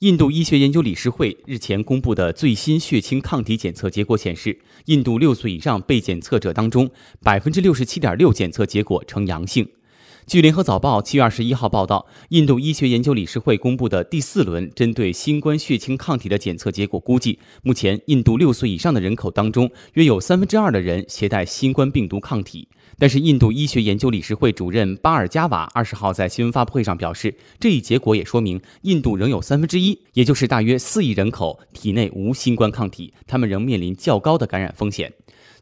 印度医学研究理事会日前公布的最新血清抗体检测结果显示，印度6岁以上被检测者当中，百分之六十七点六检测结果呈阳性。据联合早报七月二十一号报道，印度医学研究理事会公布的第四轮针对新冠血清抗体的检测结果，估计目前印度六岁以上的人口当中，约有三分之二的人携带新冠病毒抗体。但是，印度医学研究理事会主任巴尔加瓦二十号在新闻发布会上表示，这一结果也说明印度仍有三分之一，也就是大约四亿人口体内无新冠抗体，他们仍面临较高的感染风险。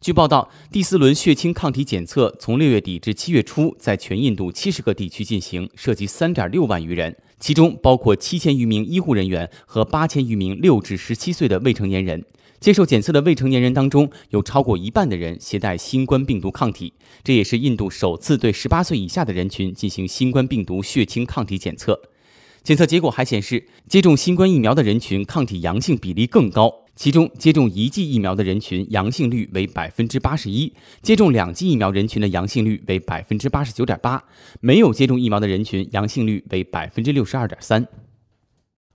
据报道，第四轮血清抗体检测从六月底至七月初在全印度七十个地区进行，涉及三点六万余人，其中包括七千余名医护人员和八千余名六至十七岁的未成年人。接受检测的未成年人当中，有超过一半的人携带新冠病毒抗体，这也是印度首次对十八岁以下的人群进行新冠病毒血清抗体检测。检测结果还显示，接种新冠疫苗的人群抗体阳性比例更高。其中接种一剂疫苗的人群阳性率为百分之八十一，接种两剂疫苗人群的阳性率为百分之八十九点八，没有接种疫苗的人群阳性率为百分之六十二点三。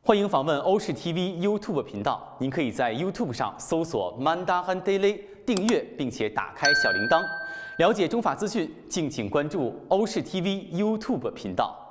欢迎访问欧视 TV YouTube 频道，您可以在 YouTube 上搜索 Mandarin Daily 订阅，并且打开小铃铛，了解中法资讯。敬请关注欧视 TV YouTube 频道。